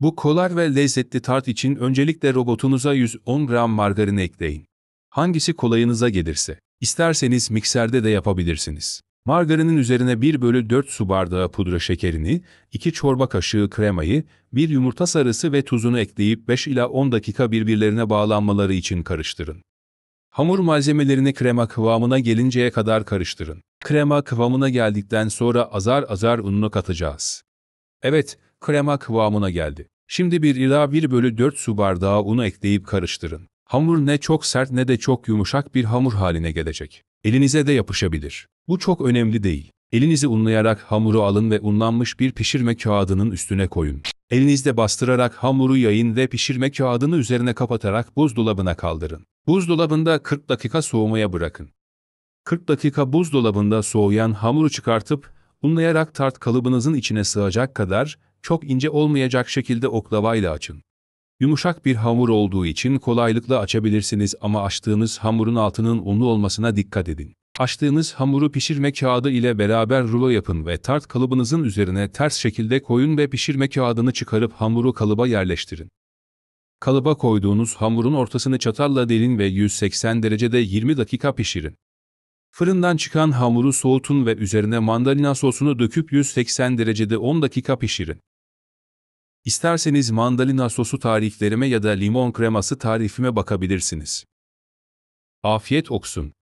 Bu kolay ve lezzetli tart için öncelikle robotunuza 110 gram margarin ekleyin. Hangisi kolayınıza gelirse. isterseniz mikserde de yapabilirsiniz. Margarinin üzerine 1 bölü 4 su bardağı pudra şekerini, 2 çorba kaşığı kremayı, 1 yumurta sarısı ve tuzunu ekleyip 5 ila 10 dakika birbirlerine bağlanmaları için karıştırın. Hamur malzemelerini krema kıvamına gelinceye kadar karıştırın. Krema kıvamına geldikten sonra azar azar ununu katacağız. Evet, krema kıvamına geldi. Şimdi bir ila 1 bölü 4 su bardağı unu ekleyip karıştırın. Hamur ne çok sert ne de çok yumuşak bir hamur haline gelecek. Elinize de yapışabilir. Bu çok önemli değil. Elinizi unlayarak hamuru alın ve unlanmış bir pişirme kağıdının üstüne koyun. Elinizde bastırarak hamuru yayın ve pişirme kağıdını üzerine kapatarak buzdolabına kaldırın. Buzdolabında 40 dakika soğumaya bırakın. 40 dakika buzdolabında soğuyan hamuru çıkartıp unlayarak tart kalıbınızın içine sığacak kadar çok ince olmayacak şekilde oklavayla açın. Yumuşak bir hamur olduğu için kolaylıkla açabilirsiniz ama açtığınız hamurun altının unlu olmasına dikkat edin. Açtığınız hamuru pişirme kağıdı ile beraber rulo yapın ve tart kalıbınızın üzerine ters şekilde koyun ve pişirme kağıdını çıkarıp hamuru kalıba yerleştirin. Kalıba koyduğunuz hamurun ortasını çatalla delin ve 180 derecede 20 dakika pişirin. Fırından çıkan hamuru soğutun ve üzerine mandalina sosunu döküp 180 derecede 10 dakika pişirin. İsterseniz mandalina sosu tariflerime ya da limon kreması tarifime bakabilirsiniz. Afiyet olsun.